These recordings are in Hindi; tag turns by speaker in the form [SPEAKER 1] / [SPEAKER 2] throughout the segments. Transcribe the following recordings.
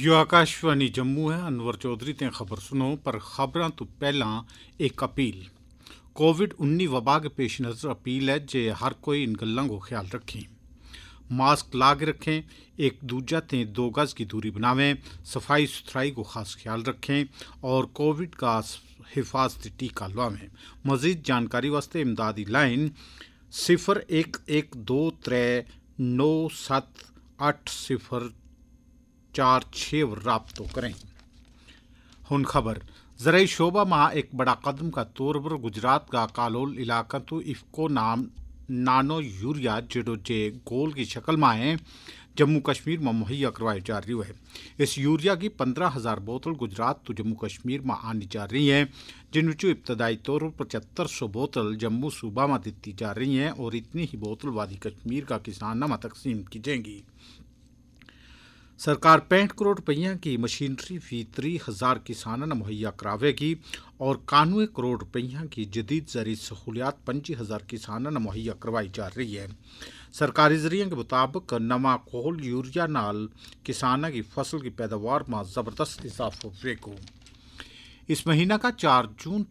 [SPEAKER 1] ਯੋ आकाशवाणी ਜੰਮੂ है अनवर चौधरी ਤੇ खबर सुनो पर खबरों ਤੋਂ ਪਹਿਲਾਂ एक अपील कोविड 19 वबा के पेश नज़र अपील है ਜੇ हर कोई इन गलों को ख्याल रखें मास्क ला के रखें एक दूजा ते दो गज़ की दूरी बनावें सफाई सुथराई को खास ख्याल रखें और कोविड का हिफाजती टीका लवावें मजीद जानकारी वास्ते इमदादी लाइन सिफर एक एक दो त्रै नौ सत्त अठ सिफर चार छः रबतों करें हुन खबर जरिए शोबा माह एक बड़ा कदम का तौर पर गुजरात का कालोल इलाका तो इफ़को नाम नानो यूरिया जेडो जे गोल की शक्ल में है जम्मू कश्मीर में मुहैया करवाई जा रही है इस यूरिया की पंद्रह हज़ार बोतल गुजरात तो जम्मू कश्मीर में आनी जा रही है जिनचों इब्तदाई तौर पर पचहत्तर सौ बोतल जम्मू सूबा में दी जा रही हैं और इतनी ही बोतल वादी कश्मीर का किसान नमा तकसीम की जाएंगी सरकार पैंठ करोड़ रुपये की मशीनरी फी हज़ार किसानों मुहैया करावेगी और कानवे करोड़ रुपये की जदीद जरिए सहूलियात पंजी हज़ार ने मुहैया करवाई जा रही है सरकारी जरिए के मुताबिक नवा कोल यूरिया नाल किसान की फसल की पैदावार में ज़बरदस्त इजाफा वेगो इस महीना का चार जून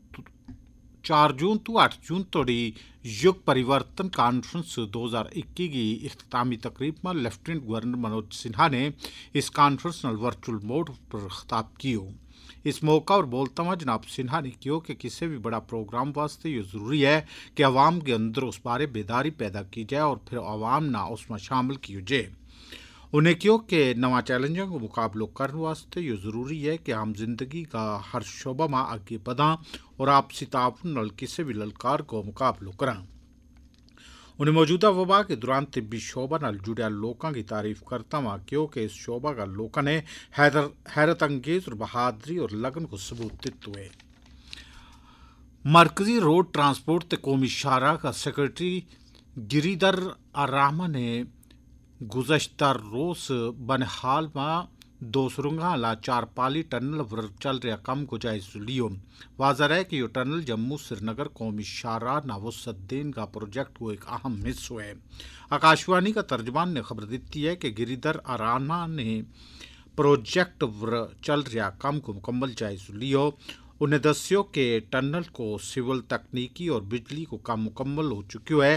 [SPEAKER 1] चार जून तो अठ जून तोड़ी युग परिवर्तन कॉन्फ्रेंस 2021 की इख्तामी तकरीब में लेफ्टिनेंट गवर्नर मनोज सिन्हा ने इस कॉन्फ्रेंस न वर्चुअल मोड पर खिताब किया इस मौका और बोलता हुआ जनाब सिन्हा ने कहा कि किसी भी बड़ा प्रोग्राम वास्ते ये जरूरी है कि आवाम के अंदर उस बारे बेदारी पैदा की जाए और फिर आवाम ना उसमें शामिल की जाए उन्हें क्यों नवा चैलेंजों को मुकाबलो करने वास्ते ये जरूरी है कि आम जिंदगी का हर शोबा में आगे बदा और आपसी ताउन किसी भी ललकार को मुकाबलो करा उन्हें मौजूदा वबा के दौरान तिब्बी शोभा न जुड़िया लोगों की तारीफ करता हुआ क्योंकि इस शोबा का लोगों ने हैदर हैरत अंगेज और बहादरी और लगन को सबूत दिते हुए मरकजी रोड ट्रांसपोर्ट ते कौमी शाहरा का सेक्रेटरी गिरीधर आरामा ने गुजशत रोज बनहाल में सुरंगा ला चारपाली टनल पर चल रहा कम को जायज लियो वाजर है कि यो टनल जम्मू श्रीनगर कौमी शारा नावुसद्दीन का प्रोजेक्ट को एक अहम हिस्सो है आकाशवाणी का तर्जमान ने खबर दी है कि गिरिधर आराना ने प्रोजेक्ट पर चल रहा काम को मुकम्मल जायज लियो उन्हें दस्यो के टनल को सिविल तकनीकी और बिजली को काम मुकम्मल हो चुकी है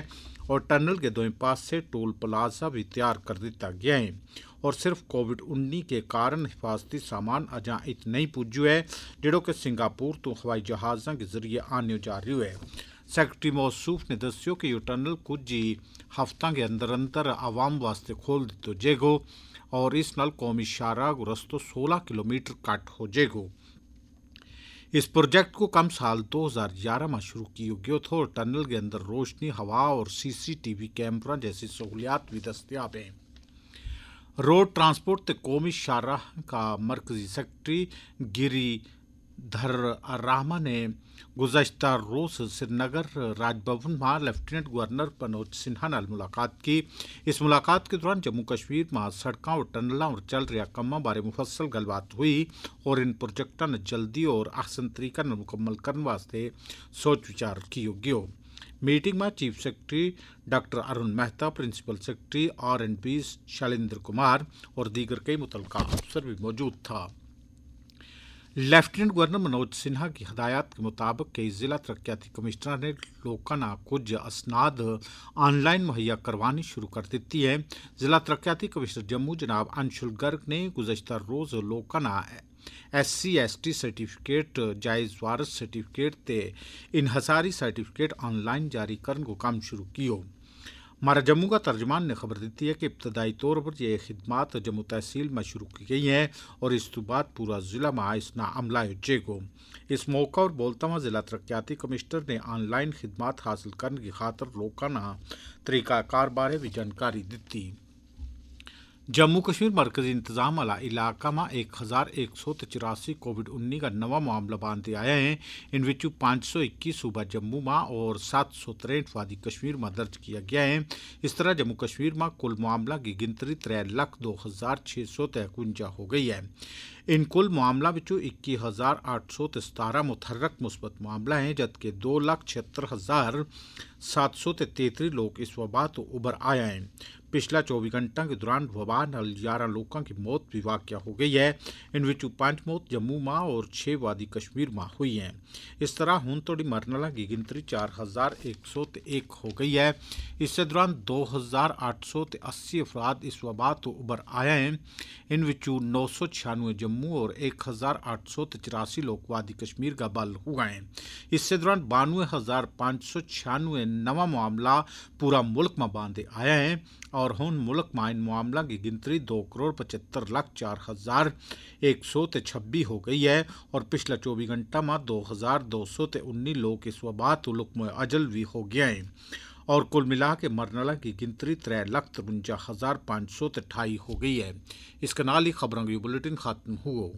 [SPEAKER 1] और टनल के दोनों पास से टोल प्लाजा भी तैयार कर दिता गया है और सिर्फ कोविड उन्नीस के कारण हिफाजती सामान अजा इत नहीं पुजू है जो कि सिंगापुर तो हवाई जहाजा के जरिए आने जा रू है सैकटरी मौसूफ ने दस्यो कि यह टनल कुछ ही हफ्तों के अंदर अंदर आवाम वास्ते खोल दिता जाएगा और इस नौमी शारा रस्तों सोलह किलोमीटर कट हो जाएगा इस प्रोजेक्ट को कम साल 2011 में शुरू किया गया था और टनल के अंदर रोशनी हवा और सीसीटीवी कैमरा जैसी सहूलियात भी दस्तियाब हैं रोड ट्रांसपोर्ट कौमी शाहराह का मरकजी सेक्रेटरी गिरी रामा ने गुजशत रोज़ श्रीनगर राजभवन में लेफ्टिनेंट गवर्नर मनोज सिन्हा न मुलाकात की इस मुलाकात के दौरान जम्मू कश्मीर में सड़क और टनलों और चल रहा कमों बारे मुफसल गलबात हुई और इन प्रोजेक्टों ने जल्दी और अहसन तरीका मुकम्मल करने वास्ते सोच विचार की गयो मीटिंग में chief secretary doctor Arun Mehta principal secretary R and P Shailendra Kumar और दीगर कई मुतल अफसर भी मौजूद था लेफ्टिनेंट गवर्नर मनोज सिन्हा की हदायत के मुताबिक कई जिला तरक्याती कमिश्नर ने लोगों ना कुछ असनाद ऑनलाइन मुहैया करवानी शुरू कर दी है जिला तरक्याती कमिश्नर जम्मू जनाब अंशुल गर्ग ने गुजशत रोज़ लोगों ना S C S T certificate जायज़ वारस सर्टिफिकेट ते इनहसारी सर्टिफिकेट ऑनलाइन जारी करने को काम शुरू किया हमारा जम्मू का तर्जमान ने खबर दी है कि इब्तदाई तौर पर यह खिदमत जम्मू तहसील में शुरू की गई है और इस तू तो बाद पूरा ज़िला में इसना अमला योजेगो इस मौका और बोलता हुआ ज़िला तरक्याती कमिश्नर ने ऑनलाइन खिदमत हासिल करने की खातर लोकाना तरीक़ाकार बारे भी जानकारी दी जम्मू कश्मीर मरकजी इंतजाम आला इलाका में एक हज़ार एक सौ तिरासी कोविड उन्नीस का नवा मामला बनते आया है इन पांच पाँच सौ इक्कीस सूबा जम्मू में और सात सौ तिरठ वादी कश्मीर में दर्ज किया गया है इस तरह जम्मू कश्मीर में कुल मामला की गिनती त्रै लख दो हज़ार छः सौ तैकुंजा हो गई है इन कुल मामलों में इक्की हज़ार आठ सौ सतारह मुतहरक मुस्बत मामला है जबकि दो लाख छिहत्तर हज़ार सात सौ तेतरी लोग इस वबा तो उभर आया है पिछला चौबी घंटा के दौरान वबा नाल ग्यारह लोगों की मौत भी वाक्य हो गई है इन विचू पांच मौत जम्मू मां और छे वादी कश्मीर मां हुई हैं इस तरह हूं तोड़ी मरने वालों की गिनती चार हज़ार एक सौ एक हो गई है इस दौरान दो हज़ार अठ सौ अस्सी अफराद इस वबा तो उभर आए हैं इन विचू नौ सौ छियानवे जम्मू और एक हज़ार अठ सौ चौरासी लोग वादी कश्मीर का बल हुआ हैं इस दौरान बानवे हज़ार पाँच सौ छियानवे नवा मामला पूरा मुल्क में बांधे आया है और हूँ मुल्क में इन मामलों की गिनती दो करोड़ पचहत्तर लाख चार हज़ार एक सौ ते छब्बीस हो गई है और पिछला चौबीस घंटा में दो हज़ार दो सौ ते उन्नीस लोग इस वबा तुलक में अजल भी हो गया है और कुल मिला के मरनला की गिनती त्रै लाख तिरवंजा हज़ार पाँच सौ ते अठाई हो गई है इस ही खबरों की बुलेटिन खत्म हुआ